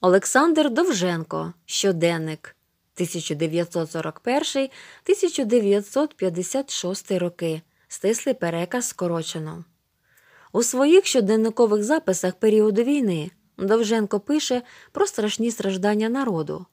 Олександр Довженко, щоденник 1941 1956 роки, стислий переказ скорочено. У своїх щоденникових записах періоду війни Довженко пише про страшні страждання народу.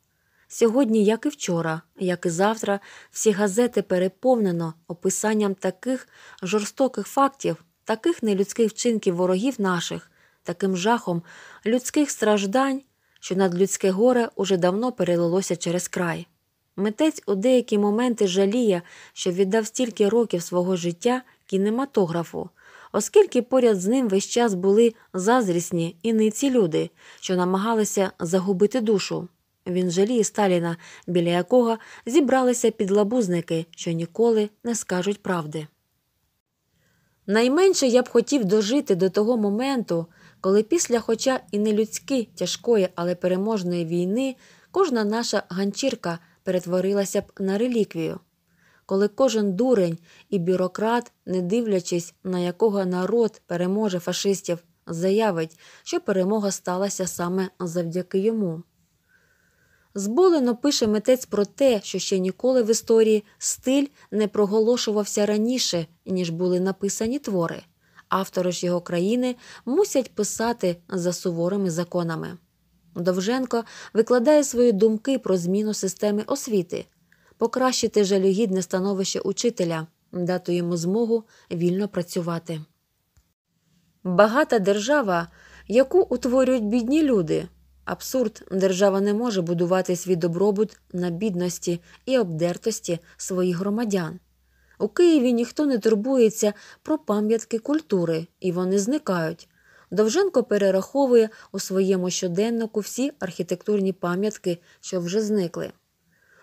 Сьогодні, як і вчора, як і завтра, всі газети переповнено описанням таких жорстоких фактів, таких нелюдських вчинків ворогів наших, таким жахом людських страждань що надлюдське горе уже давно перелилося через край. Митець у деякі моменти жаліє, що віддав стільки років свого життя кінематографу, оскільки поряд з ним весь час були зазрісні і ниці люди, що намагалися загубити душу. Він жаліє Сталіна, біля якого зібралися підлабузники, що ніколи не скажуть правди. Найменше я б хотів дожити до того моменту, коли після, хоча і не людськи тяжкої, але переможної війни, кожна наша ганчірка перетворилася б на реліквію, коли кожен дурень і бюрократ, не дивлячись, на якого народ переможе фашистів, заявить, що перемога сталася саме завдяки йому. Зболено пише митець про те, що ще ніколи в історії стиль не проголошувався раніше, ніж були написані твори автори ж його країни мусять писати за суворими законами. Довженко викладає свої думки про зміну системи освіти, покращити жалюгідне становище учителя, дати йому змогу вільно працювати. Багата держава, яку утворюють бідні люди. Абсурд, держава не може будувати свій добробут на бідності і обдертості своїх громадян. У Києві ніхто не турбується про пам'ятки культури, і вони зникають. Довженко перераховує у своєму щоденнику всі архітектурні пам'ятки, що вже зникли.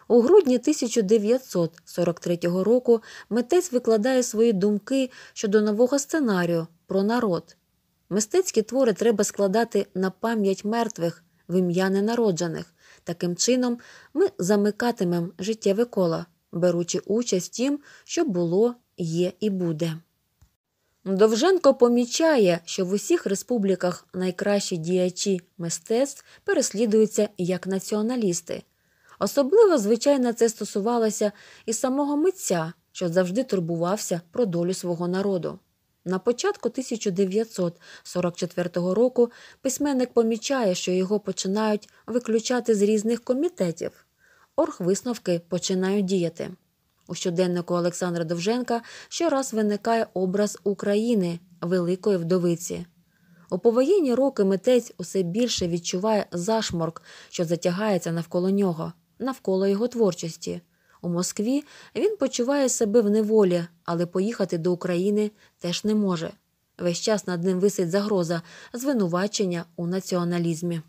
У грудні 1943 року митець викладає свої думки щодо нового сценарію про народ. Мистецькі твори треба складати на пам'ять мертвих в ім'я ненароджених. Таким чином, ми замикатимемо життєве коло беручи участь тім, що було, є і буде. Довженко помічає, що в усіх республіках найкращі діячі мистецтв переслідуються як націоналісти. Особливо, звичайно, це стосувалося і самого митця, що завжди турбувався про долю свого народу. На початку 1944 року письменник помічає, що його починають виключати з різних комітетів оргвисновки починають діяти. У щоденнику Олександра Довженка щораз виникає образ України, великої вдовиці. У повоєнні роки митець усе більше відчуває зашморк, що затягається навколо нього, навколо його творчості. У Москві він почуває себе в неволі, але поїхати до України теж не може. Весь час над ним висить загроза звинувачення у націоналізмі.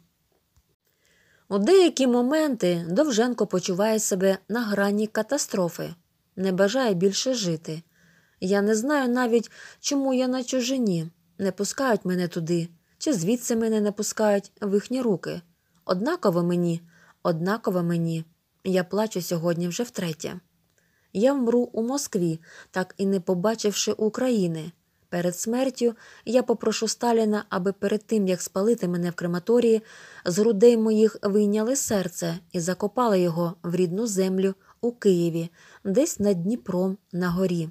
У деякі моменти Довженко почуває себе на грані катастрофи, не бажає більше жити. Я не знаю навіть, чому я на чужині, не пускають мене туди, чи звідси мене не пускають в їхні руки. Однаково мені, однаково мені. Я плачу сьогодні вже втретє. Я вмру у Москві, так і не побачивши України. Перед смертю я попрошу Сталіна, аби перед тим як спалити мене в крематорії, з грудей моїх вийняли серце і закопали його в рідну землю у Києві, десь над Дніпром на горі.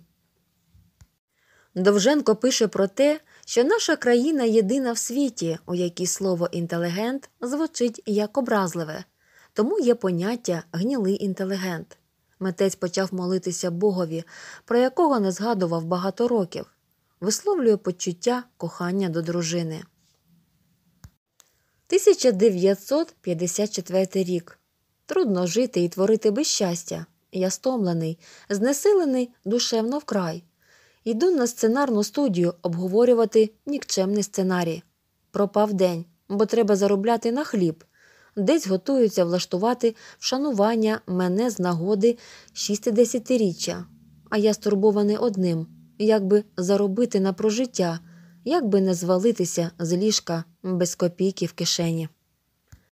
Довженко пише про те, що наша країна єдина в світі, у якій слово інтелігент звучить як образливе, тому є поняття гнілий інтелігент. Митець почав молитися Богові, про якого не згадував багато років висловлює почуття кохання до дружини. 1954 рік. Трудно жити і творити без щастя. Я стомлений, знесилений душевно вкрай. Йду на сценарну студію обговорювати нікчемний сценарій. Пропав день, бо треба заробляти на хліб. Десь готуються влаштувати вшанування мене з нагоди 60-річчя. А я стурбований одним як би заробити на прожиття, як би не звалитися з ліжка без копійки в кишені.